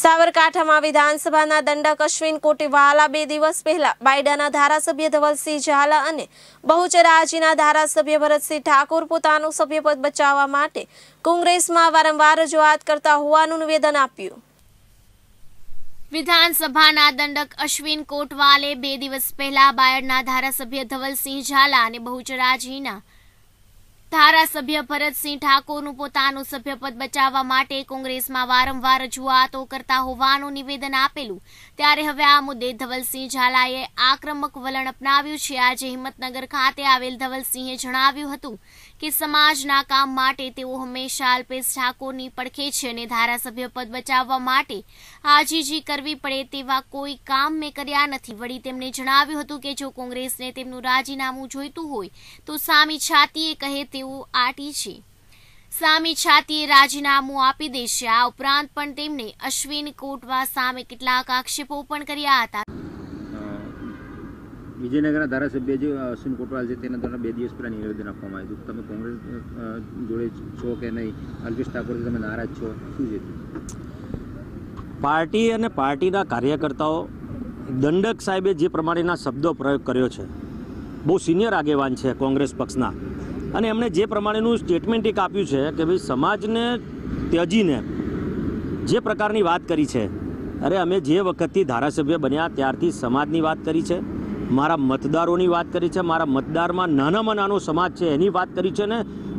સાવરકાંઠામાં વિધાનસભાના દંડક અશ્વિન કોટીવાલા બે દિવસ પહેલા બાયડાના ધારાસભ્ય ધવલસિંહ ઝાલા અને બહુચરાજીના ધારાસભ્ય ભરતસિંહ ઠાકોર પોતાનું સભ્યપદ બચાવવા માટે કોંગ્રેસમાં વારંવાર રજૂઆત કરતા હોવાનું નિવેદન આપ્યું વિધાનસભાના દંડક અશ્વિન કોટવાલે બે દિવસ પહેલા બાયડના ધારાસભ્ય ધવલસિંહ ઝાલા અને બહુચરાજીના ધારાસભ્ય ભરતસિંહ ઠાકોરનું પોતાનું સભ્યપદ બચાવવા માટે કોંગ્રેસમાં વારંવાર રજૂઆતો કરતા હોવાનું નિવેદન આપેલું ત્યારે હવે આ મુદ્દે ધવલસિંહ ઝાલાએ આક્રમક વલણ અપનાવ્યું છે આજે હિંમતનગર ખાતે આવેલ ધવલસિંહે જણાવ્યું હતું કે સમાજના કામ માટે તેઓ હંમેશા અલ્પેશ ઠાકોરની પડખે છે અને ધારાસભ્ય પદ બચાવવા માટે આજીજી કરવી પડે તેવા કોઈ કામ મેં કર્યા નથી વળી તેમણે જણાવ્યું હતું કે જો કોંગ્રેસને તેમનું રાજીનામું જોઈતું હોય તો સામી છાતીએ કહે તે તેઓ આટી છે સામી છાતીએ રાજીનામું આપી દેશે આ ઉપરાંત પણ તેમને અશ્વિન કોટવા સામે કેટલાક આક્ષેપો પણ કર્યા હતા વિજયનગરના ધારાસભ્ય જે અશ્વિન કોટવાલ છે તેના દ્વારા બે દિવસ પહેલાં નિવેદન આપવામાં આવ્યું તમે કોંગ્રેસ જોડે છો કે નહીં અલ્પેશ ઠાકોરથી તમે નારાજ છો શું છે પાર્ટી અને પાર્ટીના કાર્યકર્તાઓ દંડક સાહેબે જે પ્રમાણેના શબ્દો પ્રયોગ કર્યો છે બહુ સિનિયર આગેવાન છે કોંગ્રેસ પક્ષના અને એમણે જે પ્રમાણેનું સ્ટેટમેન્ટ એક આપ્યું છે કે ભાઈ સમાજને ત્યજીને જે પ્રકારની વાત કરી છે અરે અમે જે વખતથી ધારાસભ્ય બન્યા ત્યારથી સમાજની વાત કરી છે મારા મતદારોની વાત કરી છે મારા મતદારમાં નાનામાં નાનો સમાજ છે એની વાત કરી છે ને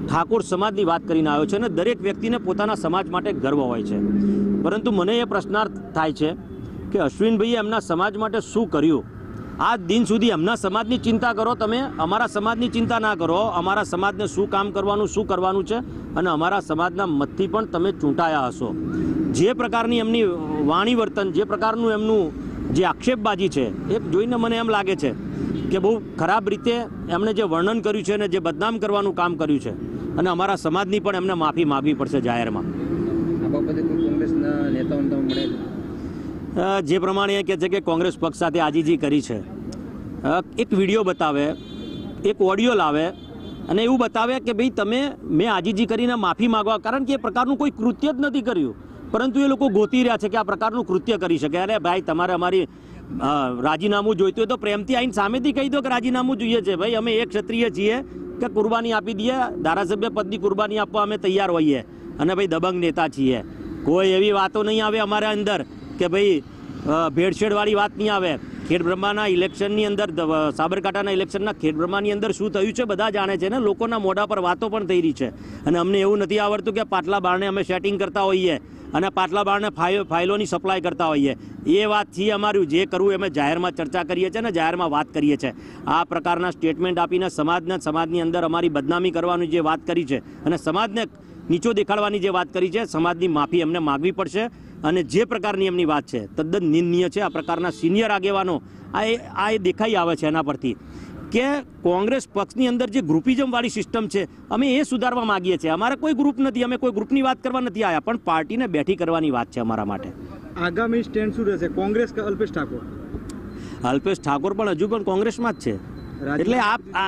ઠાકોર સમાજની વાત કરીને આવ્યો છે અને દરેક વ્યક્તિને પોતાના સમાજ માટે ગર્વ હોય છે પરંતુ મને એ પ્રશ્નાર્થ થાય છે કે અશ્વિનભાઈએ એમના સમાજ માટે શું કર્યું આજ દિન સુધી અમના સમાજની ચિંતા કરો તમે અમારા સમાજની ચિંતા ના કરો અમારા સમાજને શું કામ કરવાનું શું કરવાનું છે અને અમારા સમાજના મતથી પણ તમે ચૂંટાયા હશો જે પ્રકારની એમની વાણી વર્તન જે પ્રકારનું એમનું જે આક્ષેપબાજી છે એ જોઈને મને એમ લાગે છે કે બહુ ખરાબ રીતે એમણે જે વર્ણન કર્યું છે અને જે બદનામ કરવાનું કામ કર્યું છે અને અમારા સમાજની પણ એમને માફી માગવી પડશે જાહેરમાં જે પ્રમાણે એ કહે છે કે કોંગ્રેસ પક્ષ સાથે આજીજી કરી છે એક વિડીયો બતાવે એક ઓડિયો લાવે અને એવું બતાવે કે ભાઈ તમે મેં આજીજી કરીને માફી માગવા કારણ કે એ પ્રકારનું કોઈ કૃત્ય જ નથી કર્યું પરંતુ એ લોકો ગોતી રહ્યા છે કે આ પ્રકારનું કૃત્ય કરી શકે અરે ભાઈ તમારે અમારી રાજીનામું જોઈતું હોય તો પ્રેમથી આવીને સામેથી કહી દો કે રાજીનામું જોઈએ છે ભાઈ અમે એક ક્ષત્રિય છીએ કે કુરબાની આપી દઈએ ધારાસભ્ય પદની કુરબાની આપવા અમે તૈયાર હોઈએ અને ભાઈ દબંગ નેતા છીએ કોઈ એવી વાતો નહીં આવે અમારા અંદર કે ભાઈ ભેળસેળવાળી વાત નહીં આવે ખેડ બ્રહ્માના ઇલેક્શનની અંદર સાબરકાંઠાના ઇલેક્શનના ખેડ બ્રહ્માની અંદર શું થયું છે બધા જાણે છે ને લોકોના મોઢા પર વાતો પણ થઈ રહી છે અને અમને એવું નથી આવડતું કે પાટલા બારણે અમે સેટિંગ કરતા હોઈએ અને પાટલા બારણે ફાઇલોની સપ્લાય કરતા હોઈએ એ વાતથી અમારું જે કરવું અમે જાહેરમાં ચર્ચા કરીએ છીએ અને જાહેરમાં વાત કરીએ છીએ આ પ્રકારના સ્ટેટમેન્ટ આપીને સમાજને સમાજની અંદર અમારી બદનામી કરવાની જે વાત કરી છે અને સમાજને નીચો દેખાડવાની જે વાત કરી છે સમાજની માફી અમને માગવી પડશે અને જે પ્રકારની એમની વાત છે તદ્દન નિંદનીય છે આ પ્રકારના સિનિયર આગેવાનો આ એ આ એ દેખાઈ આવે છે એના પરથી કે કોંગ્રેસ પક્ષની અંદર જે ગ્રુપિઝમવાળી સિસ્ટમ છે અમે એ સુધારવા માગીએ છીએ અમારે કોઈ ગ્રુપ નથી અમે કોઈ ગ્રુપની વાત કરવા નથી આવ્યા પણ પાર્ટીને બેઠી કરવાની વાત છે અમારા માટે આગામી સ્ટેન્ડ શું રહેશે કોંગ્રેસ કે અલ્પેશ ઠાકોર અલ્પેશ ઠાકોર પણ હજુ પણ કોંગ્રેસમાં જ છે એટલે આ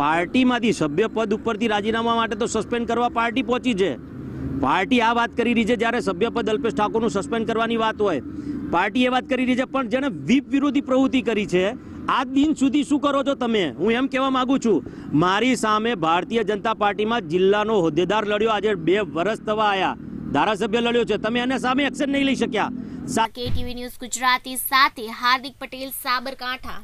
પાર્ટીમાંથી સભ્ય પદ ઉપરથી રાજીનામા માટે તો સસ્પેન્ડ કરવા પાર્ટી પહોંચી છે પાર્ટી આ વાત કરી રહી છે જ્યારે સભ્યપદ અલ્પેશ ઠાકોરનું સસ્પેન્ડ કરવાની વાત હોય પાર્ટી એ વાત કરી રહી છે પણ જેણે વિપ વિરોધી પ્રવૃત્તિ કરી છે આ દિન સુધી શું કરો છો તમે હું એમ કહેવા માગું છું મારી સામે ભારતીય જનતા પાર્ટીમાં જિલ્લાનો હોદ્દેદાર લડ્યો આજે બે વર્ષ થવા આવ્યા ધારાસભ્ય લડ્યો છે તમે એના સામે એક્શન નહીં લઈ શક્યા કેટીવી ન્યૂઝ ગુજરાતી સાથે હાર્દિક પટેલ સાબરકાંઠા